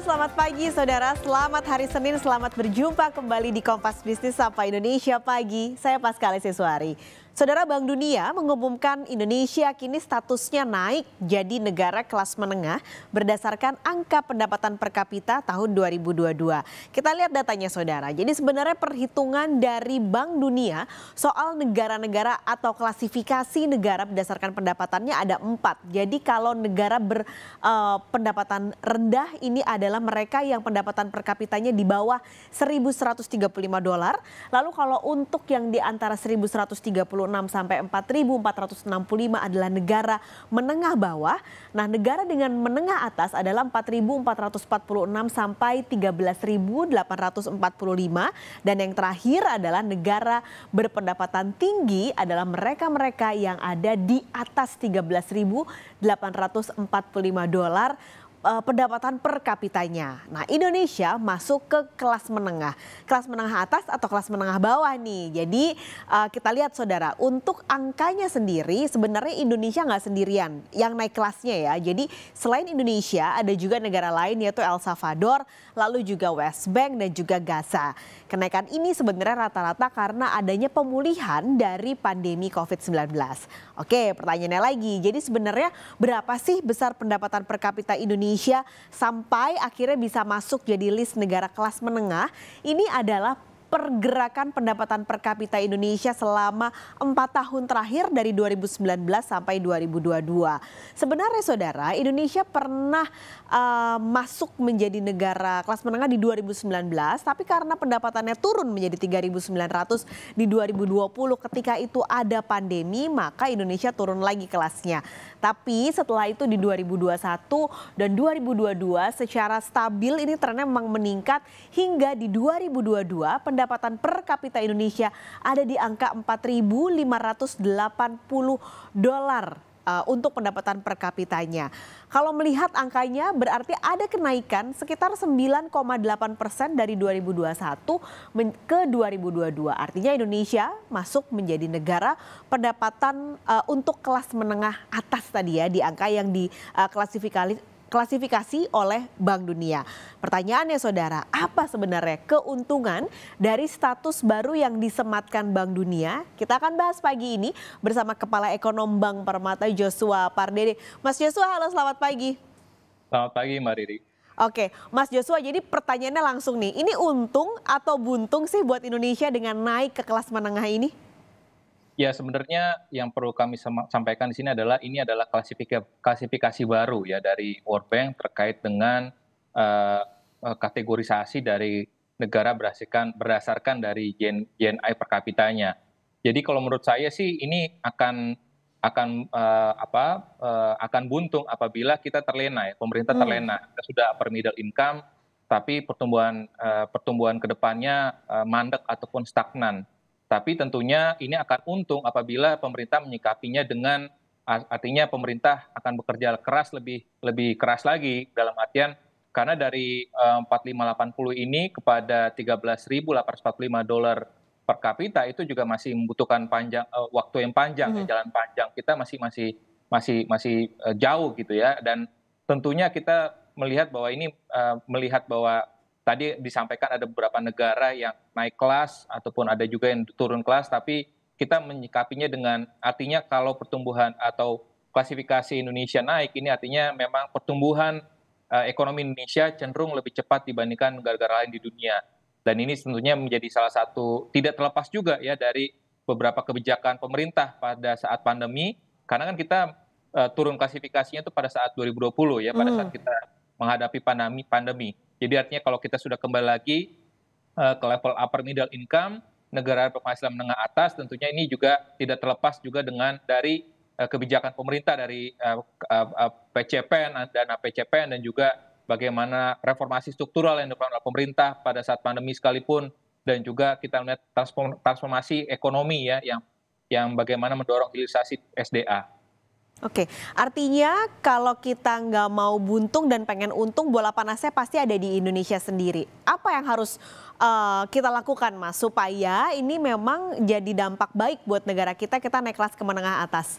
selamat pagi saudara. Selamat hari Senin, selamat berjumpa kembali di Kompas Bisnis Sapa Indonesia Pagi. Saya Pascal Siswari. Saudara Bank Dunia mengumumkan Indonesia kini statusnya naik jadi negara kelas menengah berdasarkan angka pendapatan per kapita tahun 2022. Kita lihat datanya saudara. Jadi sebenarnya perhitungan dari Bank Dunia soal negara-negara atau klasifikasi negara berdasarkan pendapatannya ada empat. Jadi kalau negara berpendapatan eh, rendah ini adalah mereka yang pendapatan per kapitanya di bawah 1.135 dolar. Lalu kalau untuk yang di antara 1.130 46 sampai 4.465 adalah negara menengah bawah. Nah, negara dengan menengah atas adalah 4.446 sampai 13.845 dan yang terakhir adalah negara berpendapatan tinggi adalah mereka-mereka yang ada di atas 13.845 dolar Eh, pendapatan per kapitanya. Nah, Indonesia masuk ke kelas menengah. Kelas menengah atas atau kelas menengah bawah nih. Jadi uh, kita lihat saudara, untuk angkanya sendiri sebenarnya Indonesia nggak sendirian yang naik kelasnya ya. Jadi selain Indonesia ada juga negara lain yaitu El Salvador, lalu juga West Bank dan juga Gaza. Kenaikan ini sebenarnya rata-rata karena adanya pemulihan dari pandemi COVID-19. Oke, pertanyaannya lagi. Jadi sebenarnya berapa sih besar pendapatan per kapita Indonesia Indonesia sampai akhirnya bisa masuk jadi list negara kelas menengah ini adalah pergerakan pendapatan per kapita Indonesia selama empat tahun terakhir dari 2019 sampai 2022. Sebenarnya saudara, Indonesia pernah uh, masuk menjadi negara kelas menengah di 2019, tapi karena pendapatannya turun menjadi 3.900 di 2020 ketika itu ada pandemi, maka Indonesia turun lagi kelasnya. Tapi setelah itu di 2021 dan 2022 secara stabil ini trennya memang meningkat hingga di 2022 pendapatan pendapatan per kapita Indonesia ada di angka 4.580 dolar eh, untuk pendapatan per kapitanya. Kalau melihat angkanya berarti ada kenaikan sekitar 9,8 persen dari 2021 ke 2022. Artinya Indonesia masuk menjadi negara pendapatan uh, untuk kelas menengah atas tadi ya di angka yang diklasifikasikan. Eh, uh, klasifikasi oleh Bank Dunia. Pertanyaannya saudara, apa sebenarnya keuntungan dari status baru yang disematkan Bank Dunia? Kita akan bahas pagi ini bersama Kepala Ekonom Bank Permata Joshua Pardede. Mas Joshua, halo selamat pagi. Selamat pagi Mbak Riri. Oke, Mas Joshua, jadi pertanyaannya langsung nih, ini untung atau buntung sih buat Indonesia dengan naik ke kelas menengah ini? Ya sebenarnya yang perlu kami sampaikan di sini adalah ini adalah klasifikasi, klasifikasi baru ya dari World Bank terkait dengan uh, kategorisasi dari negara berdasarkan berdasarkan dari gen GNI per kapitanya. Jadi kalau menurut saya sih ini akan akan uh, apa uh, akan buntung apabila kita terlena ya pemerintah hmm. terlena kita sudah upper middle income tapi pertumbuhan uh, pertumbuhan kedepannya uh, mandek ataupun stagnan tapi tentunya ini akan untung apabila pemerintah menyikapinya dengan artinya pemerintah akan bekerja keras lebih lebih keras lagi dalam artian karena dari eh, uh, 4580 ini kepada 13.845 dolar per kapita itu juga masih membutuhkan panjang eh, waktu yang panjang mm -hmm. ya, jalan panjang kita masih masih masih masih eh, jauh gitu ya dan tentunya kita melihat bahwa ini melihat bahwa tadi disampaikan ada beberapa negara yang naik kelas ataupun ada juga yang turun kelas, tapi kita menyikapinya dengan artinya kalau pertumbuhan atau klasifikasi Indonesia naik, ini artinya memang pertumbuhan uh, ekonomi Indonesia cenderung lebih cepat dibandingkan negara-negara lain di dunia. Dan ini tentunya menjadi salah satu tidak terlepas juga ya dari beberapa kebijakan pemerintah pada saat pandemi, karena kan kita uh, turun klasifikasinya itu pada saat 2020 ya, pada mm. saat hmm. kita menghadapi pandemi. pandemi. Jadi artinya kalau kita sudah kembali lagi uh, ke level upper middle income, negara berpenghasilan menengah atas tentunya ini juga tidak terlepas juga dengan dari uh, kebijakan pemerintah dari uh, eh, uh, PCPN dan APCPN dan juga bagaimana reformasi struktural yang dilakukan oleh pemerintah pada saat pandemi sekalipun dan juga kita melihat transformasi ekonomi ya yang yang bagaimana mendorong hilirisasi SDA. Oke, artinya kalau kita nggak mau buntung dan pengen untung, bola panasnya pasti ada di Indonesia sendiri. Apa yang harus uh, kita lakukan, Mas, supaya ini memang jadi dampak baik buat negara kita, kita naik kelas ke menengah atas?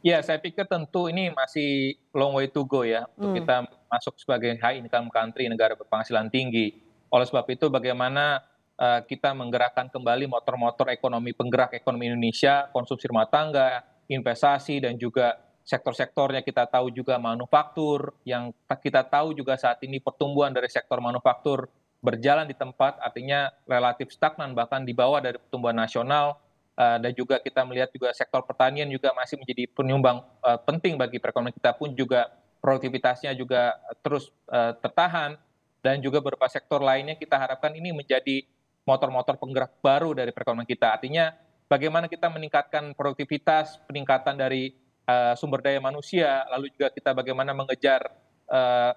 Ya, saya pikir tentu ini masih long way to go ya, untuk hmm. kita masuk sebagai high income country, negara berpenghasilan tinggi. Oleh sebab itu, bagaimana uh, kita menggerakkan kembali motor-motor ekonomi penggerak ekonomi Indonesia, konsumsi rumah tangga, investasi dan juga sektor-sektornya kita tahu juga manufaktur yang kita tahu juga saat ini pertumbuhan dari sektor manufaktur berjalan di tempat artinya relatif stagnan bahkan di bawah dari pertumbuhan nasional eh, dan juga kita melihat juga sektor pertanian juga masih menjadi penyumbang eh, penting bagi perekonomian kita pun juga produktivitasnya juga terus eh, tertahan dan juga beberapa sektor lainnya kita harapkan ini menjadi motor-motor penggerak baru dari perekonomian kita artinya bagaimana kita meningkatkan produktivitas, peningkatan dari uh, sumber daya manusia, lalu juga kita bagaimana mengejar uh,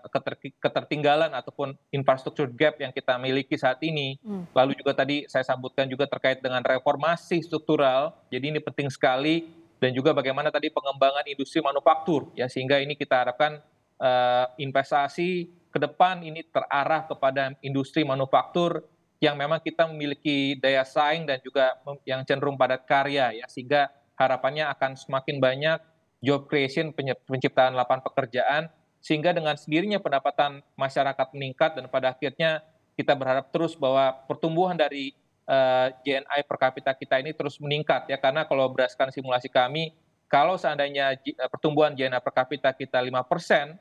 ketertinggalan ataupun infrastruktur gap yang kita miliki saat ini. Hmm. Lalu juga tadi saya sambutkan juga terkait dengan reformasi struktural. Jadi ini penting sekali dan juga bagaimana tadi pengembangan industri manufaktur ya sehingga ini kita harapkan uh, investasi ke depan ini terarah kepada industri manufaktur yang memang kita memiliki daya saing dan juga yang cenderung padat karya ya sehingga harapannya akan semakin banyak job creation penciptaan lapangan pekerjaan sehingga dengan sendirinya pendapatan masyarakat meningkat dan pada akhirnya kita berharap terus bahwa pertumbuhan dari uh, per kapita kita ini terus meningkat ya karena kalau berdasarkan simulasi kami kalau seandainya eh, pertumbuhan GNI per kapita kita 5% mm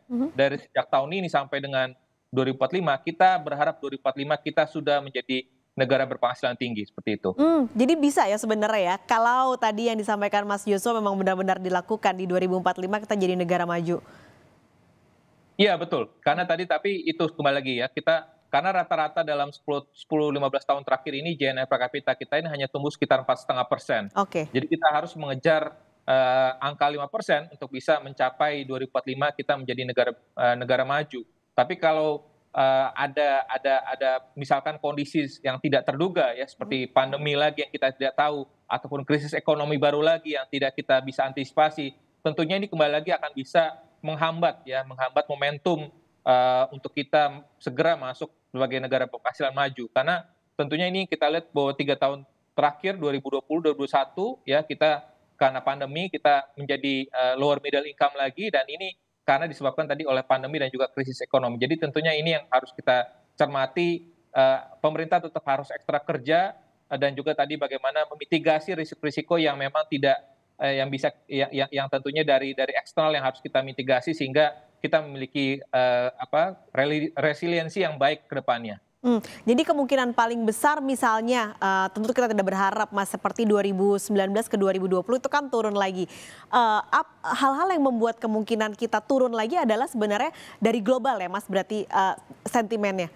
-hmm. dari sejak tahun ini sampai dengan 2045 kita berharap 2045 kita sudah menjadi negara berpenghasilan tinggi seperti itu. Hmm, jadi bisa ya sebenarnya ya kalau tadi yang disampaikan Mas Yusuf memang benar-benar dilakukan di 2045 kita jadi negara maju. Iya betul. Karena tadi tapi itu kembali lagi ya kita karena rata-rata dalam 10-15 tahun terakhir ini JNF per kapita kita ini hanya tumbuh sekitar 4,5 persen. Oke. Okay. Jadi kita harus mengejar uh, angka 5 persen untuk bisa mencapai 2045 kita menjadi negara uh, negara maju tapi kalau eh, ada misalkan kondisi yang tidak terduga ya seperti hmm. pandemi lagi yang kita tidak tahu ataupun krisis ekonomi baru lagi yang tidak kita bisa antisipasi tentunya ini kembali lagi akan bisa menghambat ya menghambat momentum uh, untuk kita segera masuk sebagai negara penghasilan maju karena tentunya ini kita lihat bahwa tiga tahun terakhir 2020 2021 ya kita karena pandemi kita menjadi uh, lower middle income lagi dan ini karena disebabkan tadi oleh pandemi dan juga krisis ekonomi. Jadi tentunya ini yang harus kita cermati eh, pemerintah tetap harus ekstra kerja eh, dan juga tadi bagaimana memitigasi risiko-risiko yang memang tidak eh, yang bisa yang, ya, yang tentunya dari dari eksternal yang harus kita mitigasi sehingga kita memiliki apa resiliensi yang baik ke depannya. Hmm, jadi kemungkinan paling besar misalnya, uh, tentu kita tidak berharap mas seperti 2019 ke 2020 itu kan turun lagi. hal eh, hal-hal yang membuat kemungkinan kita turun lagi adalah sebenarnya dari global ya mas, berarti uh, sentimennya.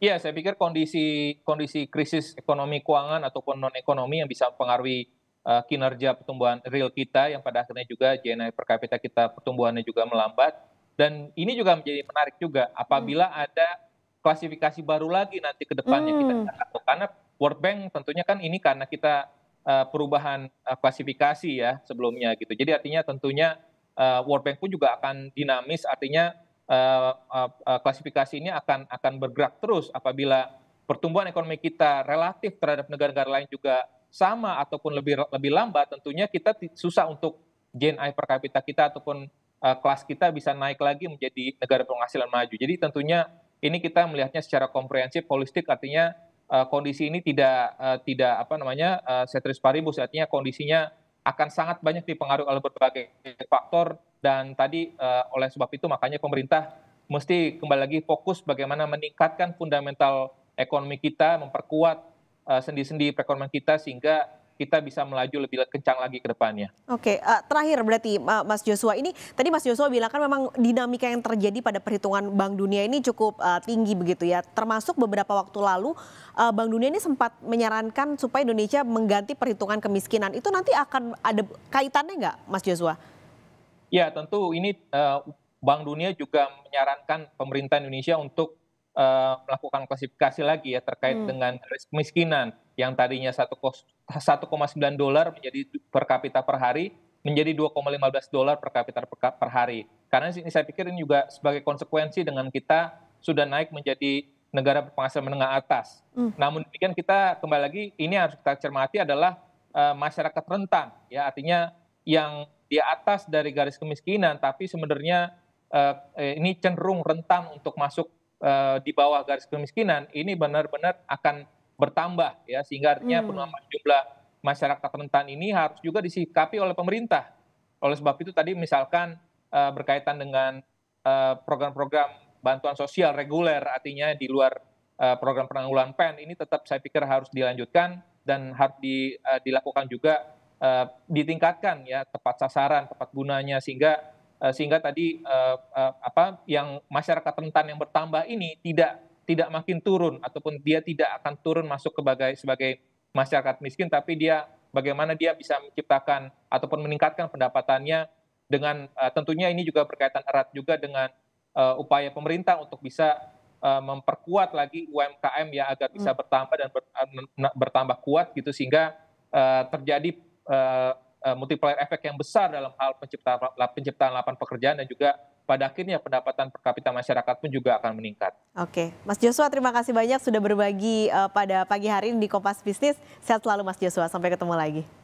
Iya, saya pikir kondisi kondisi krisis ekonomi keuangan ataupun non ekonomi yang bisa mempengaruhi uh, kinerja pertumbuhan real kita yang pada akhirnya juga GNI per kapita kita pertumbuhannya juga melambat dan ini juga menjadi menarik juga apabila hmm. ada klasifikasi baru lagi nanti ke depannya hmm. kita lakukan. Karena World Bank tentunya kan ini karena kita uh, perubahan uh, klasifikasi ya sebelumnya gitu. Jadi artinya tentunya uh, World Bank pun juga akan dinamis artinya uh, uh, uh, klasifikasi ini akan akan bergerak terus apabila pertumbuhan ekonomi kita relatif terhadap negara-negara lain juga sama ataupun lebih lebih lambat tentunya kita susah untuk GNI per kapita kita ataupun uh, kelas kita bisa naik lagi menjadi negara penghasilan maju. Jadi tentunya ini kita melihatnya secara komprehensif holistik artinya uh, kondisi ini tidak uh, tidak apa namanya uh, eh, setris paribus artinya kondisinya akan sangat banyak dipengaruhi oleh berbagai faktor dan tadi uh, oleh sebab itu makanya pemerintah mesti kembali lagi fokus bagaimana meningkatkan fundamental ekonomi kita memperkuat sendi sendi-sendi perekonomian kita sehingga kita bisa melaju lebih kencang lagi ke depannya. Oke, uh, terakhir berarti uh, Mas Joshua ini tadi Mas Joshua bilang kan memang dinamika yang terjadi pada perhitungan Bank Dunia ini cukup uh, tinggi begitu ya. Termasuk beberapa waktu lalu uh, Bank Dunia ini sempat menyarankan supaya Indonesia mengganti perhitungan kemiskinan. Itu nanti akan ada kaitannya nggak Mas Joshua? Ya, tentu ini uh, Bank Dunia juga menyarankan pemerintah Indonesia untuk uh, melakukan klasifikasi lagi ya terkait hmm. dengan risk kemiskinan yang tadinya 1,9 dolar menjadi per kapita per hari menjadi 2,15 dolar per kapita per, per hari. Karena ini saya pikir ini juga sebagai konsekuensi dengan kita sudah naik menjadi negara berpenghasilan menengah atas. Hmm. Namun demikian kita kembali lagi ini harus kita cermati adalah uh, masyarakat rentan ya artinya yang di atas dari garis kemiskinan tapi sebenarnya uh, ini cenderung rentan untuk masuk uh, di bawah garis kemiskinan ini benar-benar akan bertambah ya sehingga artinya hmm. penambahan jumlah masyarakat rentan ini harus juga disikapi oleh pemerintah. Oleh sebab itu tadi misalkan uh, berkaitan dengan eh, program-program uh, bantuan sosial reguler artinya di luar uh, program penanggulangan e PEN ini tetap saya pikir harus dilanjutkan dan harus di, uh, dilakukan juga uh, ditingkatkan ya tepat sasaran, tepat gunanya sehingga Eh, sehingga tadi uh, apa yang masyarakat rentan yang bertambah ini tidak tidak makin turun ataupun dia tidak akan turun masuk sebagai sebagai masyarakat miskin tapi dia bagaimana dia bisa menciptakan ataupun meningkatkan pendapatannya dengan uh, tentunya ini juga berkaitan erat juga dengan uh, upaya pemerintah untuk bisa uh, memperkuat lagi UMKM ya agar bisa hmm. bertambah dan ber, uh, bertambah kuat gitu sehingga uh, terjadi uh, multiplier efek yang besar dalam hal penciptaan, penciptaan lapangan pekerjaan dan juga pada akhirnya pendapatan per kapita masyarakat pun juga akan meningkat. Oke, Mas Joshua terima kasih banyak sudah berbagi uh, pada pagi hari ini di Kompas Bisnis. Sehat selalu Mas Joshua, sampai ketemu lagi.